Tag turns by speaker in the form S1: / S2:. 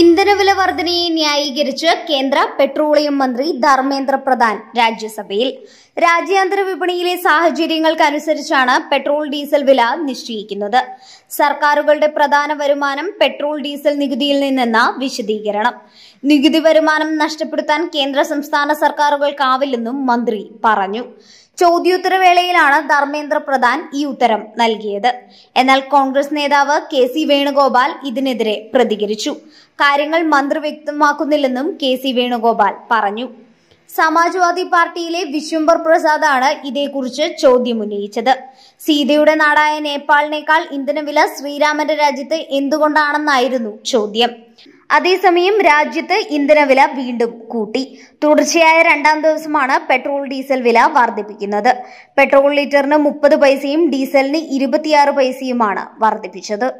S1: ഇന്ധനവില വർധനയെ ന്യായീകരിച്ച് കേന്ദ്ര പെട്രോളിയം മന്ത്രി ധർമ്മേന്ദ്ര പ്രധാൻ രാജ്യസഭയിൽ രാജ്യാന്തര വിപണിയിലെ സാഹചര്യങ്ങൾക്കനുസരിച്ചാണ് പെട്രോൾ ഡീസൽ വില നിശ്ചയിക്കുന്നത് സർക്കാരുകളുടെ പ്രധാന വരുമാനം പെട്രോൾ ഡീസൽ നികുതിയിൽ നിന്നെന്ന വിശദീകരണം നികുതി വരുമാനം നഷ്ടപ്പെടുത്താൻ കേന്ദ്ര സംസ്ഥാന സർക്കാരുകൾക്കാവില്ലെന്നും മന്ത്രി പറഞ്ഞു ചോദ്യോത്തരവേളയിലാണ് ധർമ്മേന്ദ്ര പ്രധാൻ ഈ ഉത്തരം നൽകിയത് എന്നാൽ കോൺഗ്രസ് നേതാവ് കെ സി വേണുഗോപാൽ ഇതിനെതിരെ പ്രതികരിച്ചു കാര്യങ്ങൾ മന്ത്രി വ്യക്തമാക്കുന്നില്ലെന്നും കെ സി വേണുഗോപാൽ പറഞ്ഞു സമാജ്വാദി പാർട്ടിയിലെ വിശ്വംബർ പ്രസാദ് ആണ് ഇതേക്കുറിച്ച് ചോദ്യം ഉന്നയിച്ചത് സീതയുടെ നാടായ നേപ്പാളിനേക്കാൾ ഇന്ധനവില ശ്രീരാമന്റെ രാജ്യത്ത് എന്തുകൊണ്ടാണെന്നായിരുന്നു ചോദ്യം അതേസമയം രാജ്യത്ത് ഇന്ധനവില വീണ്ടും കൂട്ടി തുടർച്ചയായ രണ്ടാം ദിവസമാണ് പെട്രോൾ ഡീസൽ വില വർദ്ധിപ്പിക്കുന്നത് പെട്രോൾ ലിറ്ററിന് മുപ്പത് പൈസയും ഡീസലിന് ഇരുപത്തിയാറ് പൈസയുമാണ് വർദ്ധിപ്പിച്ചത്